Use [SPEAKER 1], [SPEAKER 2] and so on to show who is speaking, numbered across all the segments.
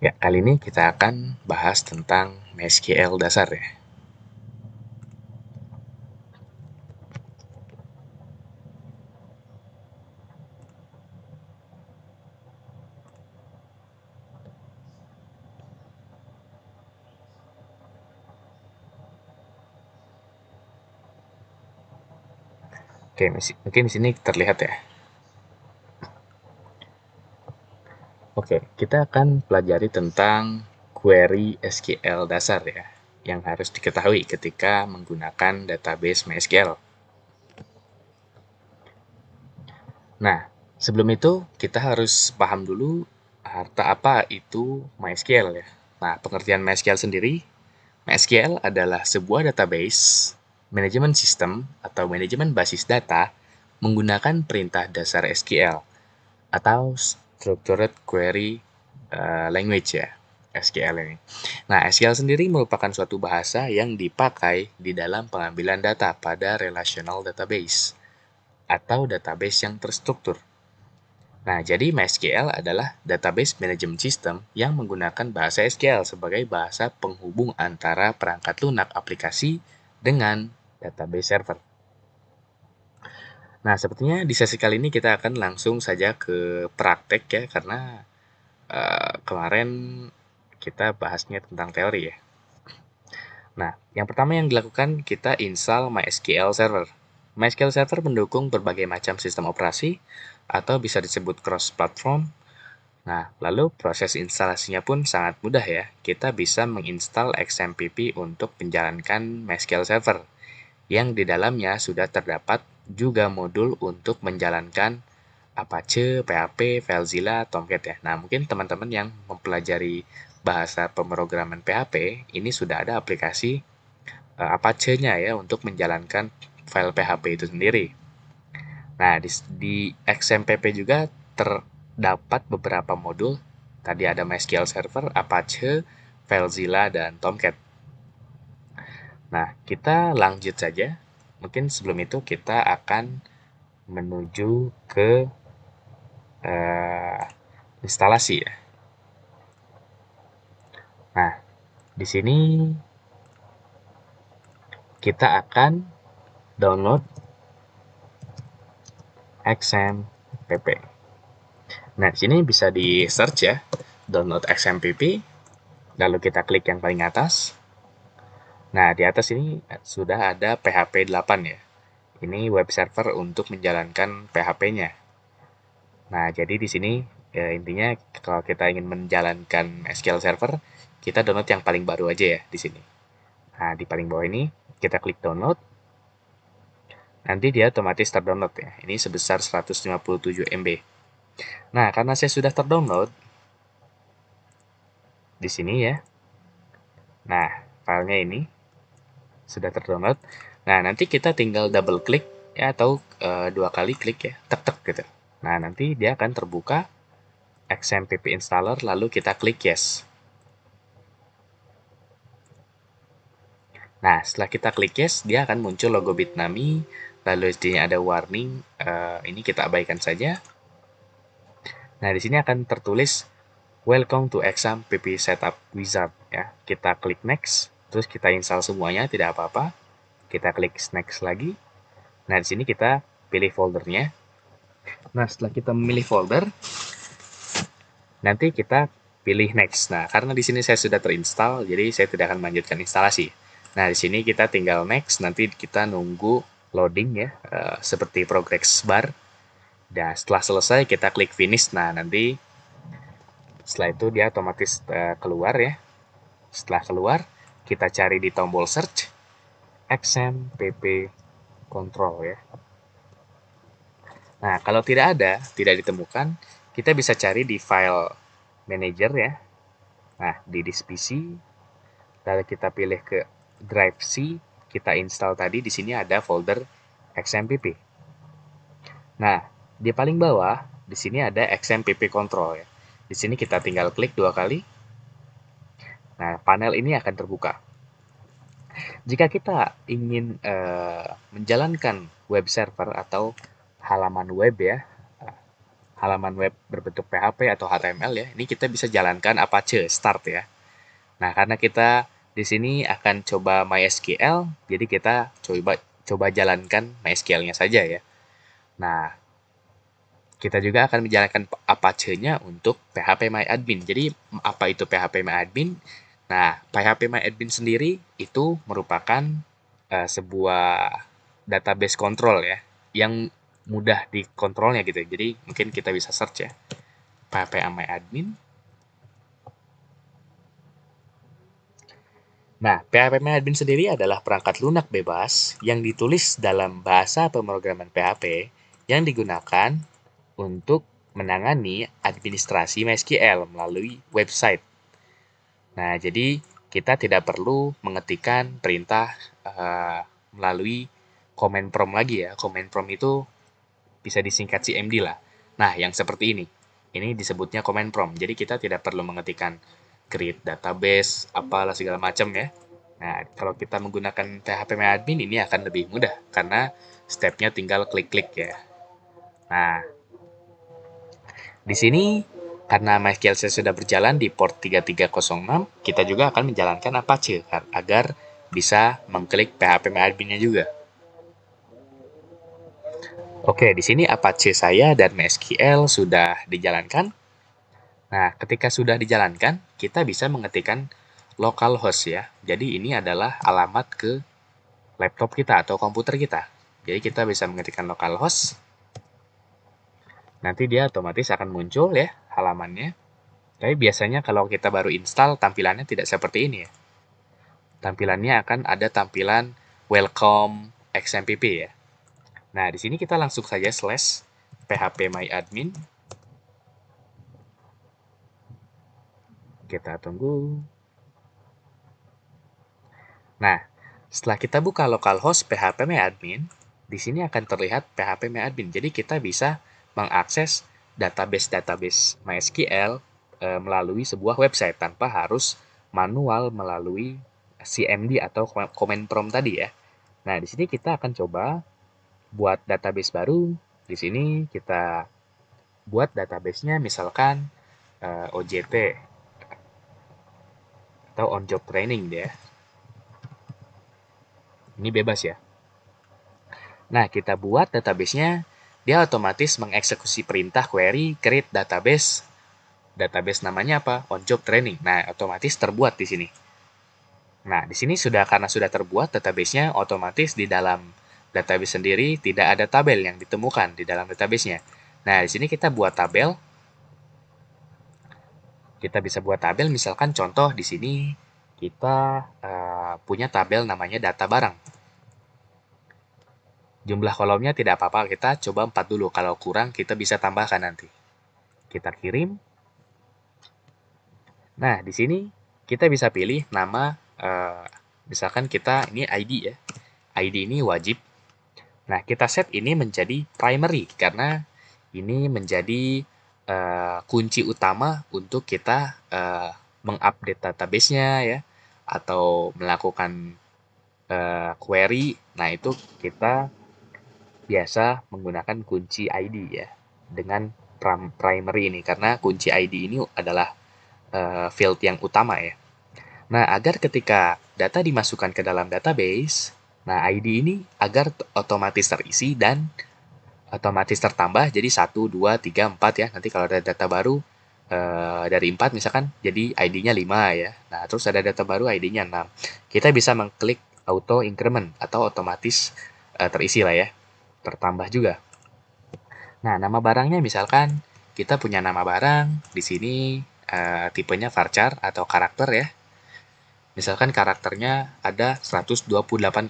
[SPEAKER 1] Ya, kali ini kita akan bahas tentang MySQL dasar ya. Oke, mungkin di sini terlihat ya. Oke, kita akan pelajari tentang query SQL dasar ya, yang harus diketahui ketika menggunakan database MySQL. Nah, sebelum itu kita harus paham dulu harta apa itu MySQL ya. Nah, pengertian MySQL sendiri, MySQL adalah sebuah database management system atau manajemen basis data menggunakan perintah dasar SQL atau Structured Query uh, Language ya, SQL ini. Nah, SQL sendiri merupakan suatu bahasa yang dipakai di dalam pengambilan data pada relational database atau database yang terstruktur. Nah, jadi MySQL adalah database management system yang menggunakan bahasa SQL sebagai bahasa penghubung antara perangkat lunak aplikasi dengan database server. Nah, sepertinya di sesi kali ini kita akan langsung saja ke praktek ya, karena uh, kemarin kita bahasnya tentang teori ya. Nah, yang pertama yang dilakukan kita install MySQL Server. MySQL Server mendukung berbagai macam sistem operasi atau bisa disebut cross-platform. Nah, lalu proses instalasinya pun sangat mudah ya. Kita bisa menginstal XMPP untuk menjalankan MySQL Server yang di dalamnya sudah terdapat juga modul untuk menjalankan Apache, PHP, FileZilla, Tomcat ya. Nah, mungkin teman-teman yang mempelajari bahasa pemrograman PHP, ini sudah ada aplikasi uh, eh, Apache-nya ya untuk menjalankan file PHP itu sendiri. Nah, di, di XMPP juga terdapat beberapa modul. Tadi ada MySQL Server, Apache, FileZilla, dan Tomcat. Nah, kita lanjut saja mungkin sebelum itu kita akan menuju ke uh, instalasi ya. Nah, di sini kita akan download XMPP. Nah, di sini bisa di search ya, download XMPP, lalu kita klik yang paling atas. Nah, di atas ini sudah ada PHP 8 ya. Ini web server untuk menjalankan PHP-nya. Nah, jadi di sini ya, intinya kalau kita ingin menjalankan SQL Server, kita download yang paling baru aja ya di sini. Nah, di paling bawah ini kita klik download. Nanti dia otomatis terdownload ya. Ini sebesar 157 MB. Nah, karena saya sudah terdownload di sini ya. Nah, filenya ini sudah terdownload. Nah, nanti kita tinggal double klik ya atau e, dua kali klik ya, tek-tek gitu. Nah, nanti dia akan terbuka XMPP installer lalu kita klik yes. Nah, setelah kita klik yes, dia akan muncul logo Bitnami, lalu di sini ada warning, e, ini kita abaikan saja. Nah, di sini akan tertulis Welcome to XMPP Setup Wizard ya. Kita klik next. Terus kita install semuanya, tidak apa-apa. Kita klik next lagi. Nah, di sini kita pilih foldernya. Nah, setelah kita memilih folder, nanti kita pilih next. Nah, karena di sini saya sudah terinstall, jadi saya tidak akan melanjutkan instalasi. Nah, di sini kita tinggal next, nanti kita nunggu loading ya, eh, seperti progress bar. Dan setelah selesai kita klik finish. Nah, nanti setelah itu dia otomatis eh, keluar ya. Setelah keluar, kita cari di tombol search XMPP control ya. Nah, kalau tidak ada, tidak ditemukan, kita bisa cari di file manager ya. Nah, di disk PC, lalu kita pilih ke drive C, kita install tadi, di sini ada folder XMPP. Nah, di paling bawah, di sini ada XMPP control ya. Di sini kita tinggal klik dua kali, Nah, panel ini akan terbuka. Jika kita ingin uh, menjalankan web server atau halaman web ya, eh, halaman web berbentuk PHP atau HTML ya, ini kita bisa jalankan Apache Start ya. Nah, karena kita di sini akan coba MySQL, jadi kita coba coba jalankan MySQL-nya saja ya. Nah, kita juga akan menjalankan Apache-nya untuk PHP MyAdmin. Jadi, apa itu PHP MyAdmin? Nah, phpMyAdmin sendiri itu merupakan uh, sebuah database control ya, yang mudah dikontrolnya gitu. Jadi mungkin kita bisa search ya, phpMyAdmin. Nah, phpMyAdmin sendiri adalah perangkat lunak bebas yang ditulis dalam bahasa pemrograman PHP yang digunakan untuk menangani administrasi MySQL melalui website Nah, jadi kita tidak perlu mengetikkan perintah uh, melalui command prompt lagi ya. Command prompt itu bisa disingkat CMD lah. Nah, yang seperti ini. Ini disebutnya command prompt. Jadi kita tidak perlu mengetikkan create database, apalah segala macam ya. Nah, kalau kita menggunakan phpmyadmin ini akan lebih mudah karena stepnya tinggal klik-klik ya. Nah, di sini karena MySQL sudah berjalan di port 3306, kita juga akan menjalankan Apache agar bisa mengklik PHP admin-nya juga. Oke, di sini Apache saya dan MySQL sudah dijalankan. Nah, ketika sudah dijalankan, kita bisa mengetikkan localhost ya. Jadi ini adalah alamat ke laptop kita atau komputer kita. Jadi kita bisa mengetikkan localhost. Nanti dia otomatis akan muncul ya halamannya. Tapi biasanya kalau kita baru install, tampilannya tidak seperti ini ya. Tampilannya akan ada tampilan welcome XMPP ya. Nah, di sini kita langsung saja slash phpmyadmin. Kita tunggu. Nah, setelah kita buka localhost phpmyadmin, di sini akan terlihat phpmyadmin. Jadi kita bisa mengakses database-database MySQL e, melalui sebuah website tanpa harus manual melalui CMD atau command prompt tadi ya. Nah, di sini kita akan coba buat database baru. Di sini kita buat databasenya misalkan e, eh, OJT atau on job training ya. Ini bebas ya. Nah, kita buat databasenya dia otomatis mengeksekusi perintah query create database database namanya apa on job training nah otomatis terbuat di sini nah di sini sudah karena sudah terbuat database-nya otomatis di dalam database sendiri tidak ada tabel yang ditemukan di dalam database-nya. nah di sini kita buat tabel kita bisa buat tabel misalkan contoh di sini kita uh, punya tabel namanya data barang Jumlah kolomnya tidak apa-apa, kita coba 4 dulu. Kalau kurang, kita bisa tambahkan nanti. Kita kirim. Nah, di sini kita bisa pilih nama, eh, misalkan kita ini ID ya. ID ini wajib. Nah, kita set ini menjadi primary, karena ini menjadi eh, kunci utama untuk kita eh, mengupdate database-nya ya, atau melakukan eh, query. Nah, itu kita biasa menggunakan kunci ID ya dengan primary ini karena kunci ID ini adalah uh, field yang utama ya. Nah, agar ketika data dimasukkan ke dalam database, nah ID ini agar otomatis terisi dan otomatis tertambah jadi 1 2 3 4 ya. Nanti kalau ada data baru uh, dari 4 misalkan jadi ID-nya 5 ya. Nah, terus ada data baru ID-nya 6. Kita bisa mengklik auto increment atau otomatis uh, terisi lah ya tertambah juga. Nah, nama barangnya misalkan kita punya nama barang, di sini e, tipenya varchar atau karakter ya. Misalkan karakternya ada 128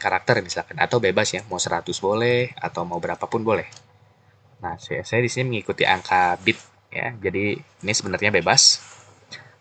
[SPEAKER 1] karakter misalkan, atau bebas ya, mau 100 boleh, atau mau berapapun boleh. Nah, saya, saya di sini mengikuti angka bit ya, jadi ini sebenarnya bebas.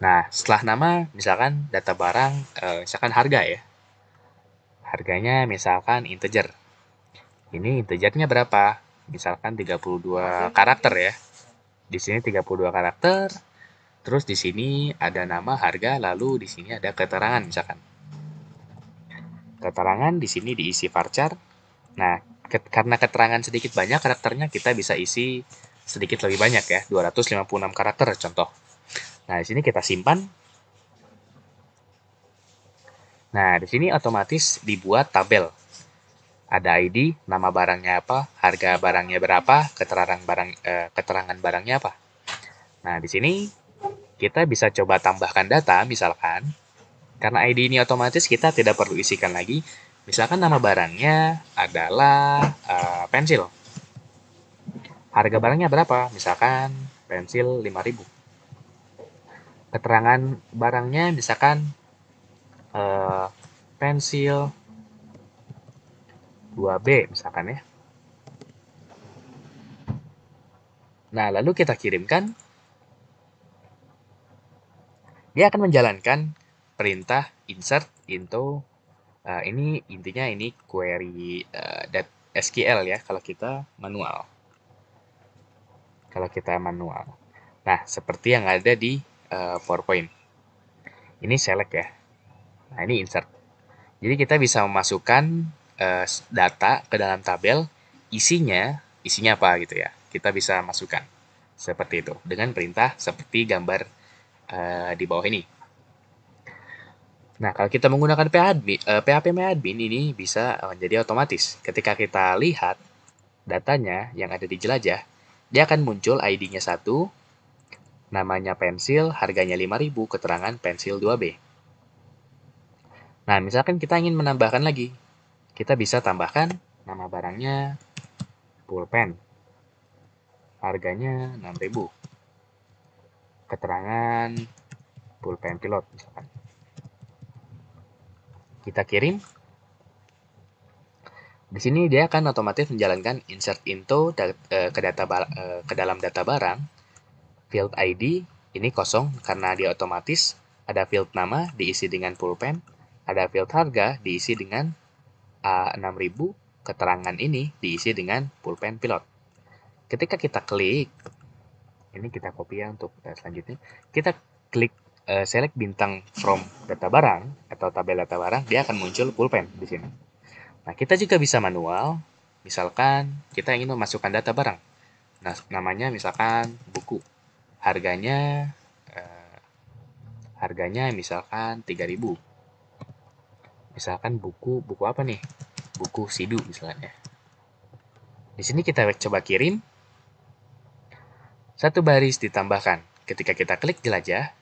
[SPEAKER 1] Nah, setelah nama, misalkan data barang, e, misalkan harga ya. Harganya misalkan integer ini integernya berapa? Misalkan 32 karakter ya. Di sini 32 karakter. Terus di sini ada nama, harga, lalu di sini ada keterangan misalkan. Keterangan di sini diisi varchar. Nah, karena keterangan sedikit banyak karakternya kita bisa isi sedikit lebih banyak ya, 256 karakter contoh. Nah, di sini kita simpan. Nah, di sini otomatis dibuat tabel ada ID, nama barangnya apa, harga barangnya berapa, keterangan barang e, keterangan barangnya apa. Nah, di sini kita bisa coba tambahkan data misalkan karena ID ini otomatis kita tidak perlu isikan lagi. Misalkan nama barangnya adalah e, pensil. Harga barangnya berapa? Misalkan pensil 5000. Keterangan barangnya misalkan e, pensil 2B misalkan ya. Nah, lalu kita kirimkan. Dia akan menjalankan perintah insert into uh, ini intinya ini query uh, eh, SQL ya kalau kita manual. Kalau kita manual. Nah, seperti yang ada di uh, PowerPoint. Ini select ya. Nah, ini insert. Jadi kita bisa memasukkan uh, data ke dalam tabel, isinya isinya apa gitu ya. Kita bisa masukkan seperti itu dengan perintah seperti gambar uh, di bawah ini. Nah, kalau kita menggunakan PHP uh, admin ini bisa menjadi eh, otomatis. Ketika kita lihat datanya yang ada di jelajah, dia akan muncul ID-nya satu, namanya pensil, harganya 5000, keterangan pensil 2B. Nah, misalkan kita ingin menambahkan lagi kita bisa tambahkan nama barangnya pulpen. Harganya 6000 Keterangan pulpen pilot misalkan. Kita kirim. Di sini dia akan otomatis menjalankan insert into kedalam eh, ke data eh, ke dalam data barang. Field ID ini kosong karena dia otomatis ada field nama diisi dengan pulpen, ada field harga diisi dengan A6000, keterangan ini diisi dengan pulpen pilot. Ketika kita klik, ini kita copy ya untuk selanjutnya, kita klik eh, select bintang from data barang atau tabel data barang, dia akan muncul pulpen di sini. Nah, kita juga bisa manual, misalkan kita ingin memasukkan data barang. Nah, namanya misalkan buku. Harganya uh, harganya misalkan 3000 misalkan buku buku apa nih buku sidu misalnya di sini kita coba kirim satu baris ditambahkan ketika kita klik jelajah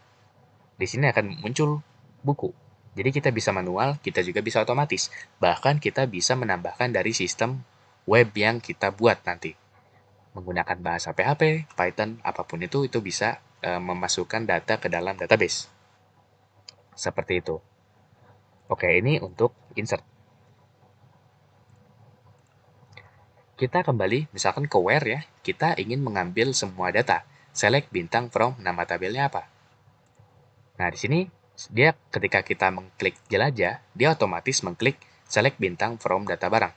[SPEAKER 1] di sini akan muncul buku jadi kita bisa manual kita juga bisa otomatis bahkan kita bisa menambahkan dari sistem web yang kita buat nanti menggunakan bahasa PHP, Python, apapun itu, itu bisa eh, memasukkan data ke dalam database. Seperti itu. Oke, ini untuk insert. Kita kembali, misalkan ke where ya, kita ingin mengambil semua data. Select bintang from nama tabelnya apa. Nah, di sini dia ketika kita mengklik jelajah, dia otomatis mengklik select bintang from data barang.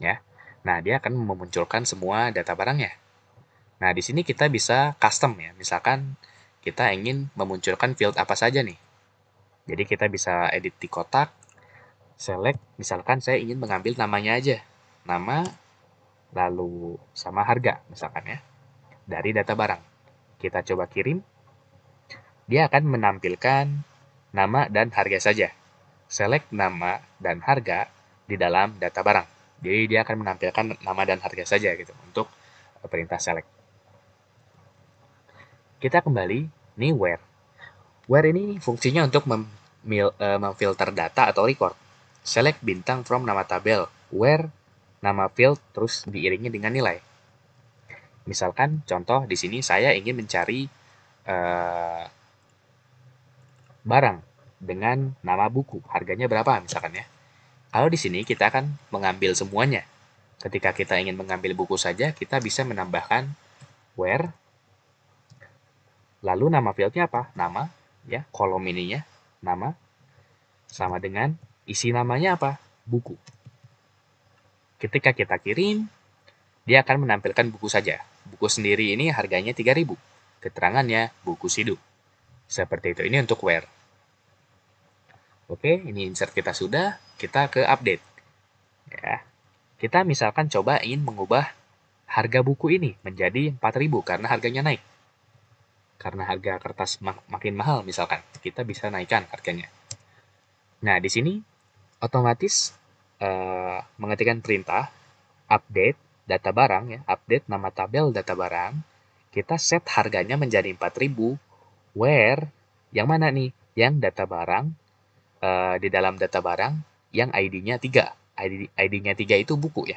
[SPEAKER 1] Ya. Nah, dia akan memunculkan semua data barangnya. Nah, di sini kita bisa custom ya. Misalkan kita ingin memunculkan field apa saja nih. Jadi kita bisa edit di kotak, select, misalkan saya ingin mengambil namanya aja. Nama, lalu sama harga misalkan ya, dari data barang. Kita coba kirim, dia akan menampilkan nama dan harga saja. Select nama dan harga di dalam data barang. Jadi dia akan menampilkan nama dan harga saja gitu untuk perintah select. Kita kembali, ini where Where ini fungsinya untuk mem eh, memfilter data atau record. Select bintang from nama tabel, where nama field terus diiringi dengan nilai. Misalkan contoh di sini saya ingin mencari uh, barang dengan nama buku, harganya berapa misalkan ya. Kalau di sini kita akan mengambil semuanya. Ketika kita ingin mengambil buku saja, kita bisa menambahkan where lalu nama fieldnya apa? Nama ya kolom ininya nama sama dengan isi namanya apa buku ketika kita kirim dia akan menampilkan buku saja buku sendiri ini harganya 3000 keterangannya buku sidu seperti itu ini untuk where oke ini insert kita sudah kita ke update ya kita misalkan coba ingin mengubah harga buku ini menjadi 4000 karena harganya naik karena harga kertas mak makin mahal misalkan, kita bisa naikkan harganya. Nah, di sini otomatis uh, eh, mengetikkan perintah update data barang ya, update nama tabel data barang, kita set harganya menjadi 4000 where yang mana nih? Yang data barang uh, di dalam data barang yang ID-nya 3. ID ID-nya 3 itu buku ya.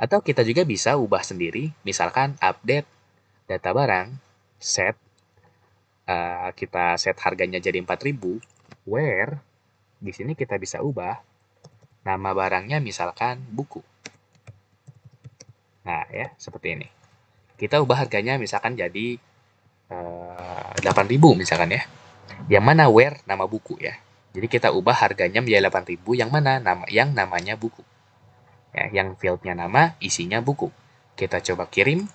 [SPEAKER 1] Atau kita juga bisa ubah sendiri, misalkan update data barang set Eh, kita set harganya jadi 4000, where di sini kita bisa ubah nama barangnya misalkan buku. Nah, ya, seperti ini. Kita ubah harganya misalkan jadi uh, eh, 8000 misalkan ya. Yang mana where nama buku ya. Jadi kita ubah harganya menjadi 8000 yang mana nama yang namanya buku. Ya, yang fieldnya nama, isinya buku. Kita coba kirim.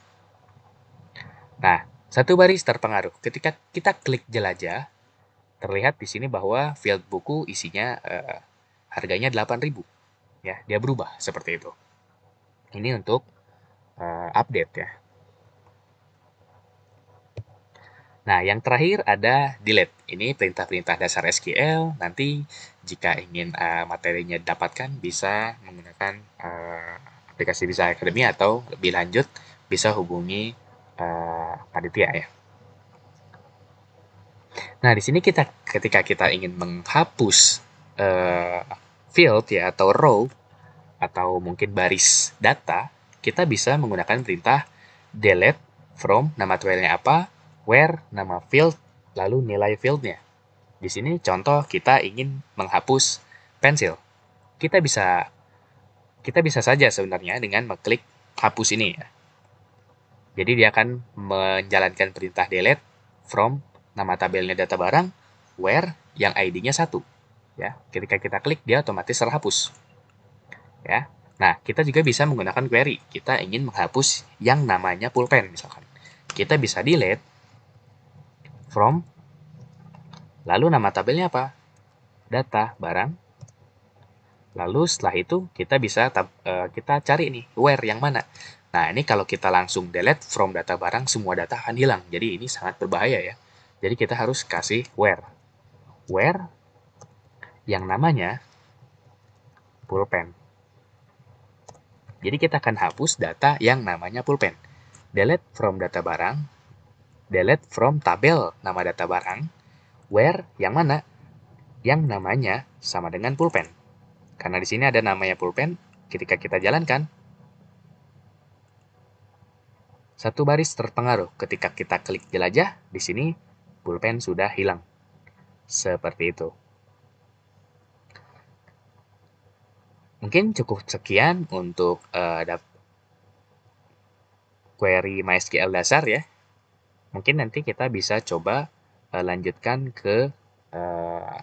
[SPEAKER 1] Nah, satu baris terpengaruh. Ketika kita klik jelajah, terlihat di sini bahwa field buku isinya uh, harganya 8.000. Ya, dia berubah seperti itu. Ini untuk uh, update ya. Nah, yang terakhir ada delete. Ini perintah-perintah dasar SQL. Nanti jika ingin uh, materinya dapatkan, bisa menggunakan uh, aplikasi Bisa Academy atau lebih lanjut bisa hubungi Pak eh, panitia ya. Nah, di sini kita ketika kita ingin menghapus uh, field ya atau row atau mungkin baris data, kita bisa menggunakan perintah delete from nama tuelnya apa, where nama field, lalu nilai fieldnya. Di sini contoh kita ingin menghapus pensil. Kita bisa kita bisa saja sebenarnya dengan mengklik hapus ini ya. Jadi dia akan menjalankan perintah delete from nama tabelnya data barang where yang ID-nya satu. Ya, ketika kita klik dia otomatis terhapus. Ya. Nah, kita juga bisa menggunakan query. Kita ingin menghapus yang namanya pulpen misalkan. Kita bisa delete from lalu nama tabelnya apa? Data barang. Lalu setelah itu kita bisa eh, kita cari nih where yang mana. Nah, ini kalau kita langsung delete from data barang, semua data akan hilang. Jadi, ini sangat berbahaya ya. Jadi, kita harus kasih where. Where yang namanya pulpen. Jadi, kita akan hapus data yang namanya pulpen. Delete from data barang, delete from tabel nama data barang, where yang mana? Yang namanya sama dengan pulpen. Karena di sini ada namanya pulpen, ketika kita jalankan, satu baris terpengaruh ketika kita klik jelajah, di sini pulpen sudah hilang. Seperti itu. Mungkin cukup sekian untuk uh, query MySQL dasar ya. Mungkin nanti kita bisa coba uh, lanjutkan ke uh,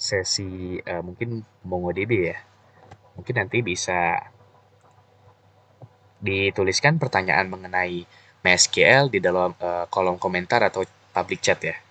[SPEAKER 1] sesi uh, mungkin MongoDB ya. Mungkin nanti bisa dituliskan pertanyaan mengenai MySQL di dalam uh, kolom komentar atau public chat ya.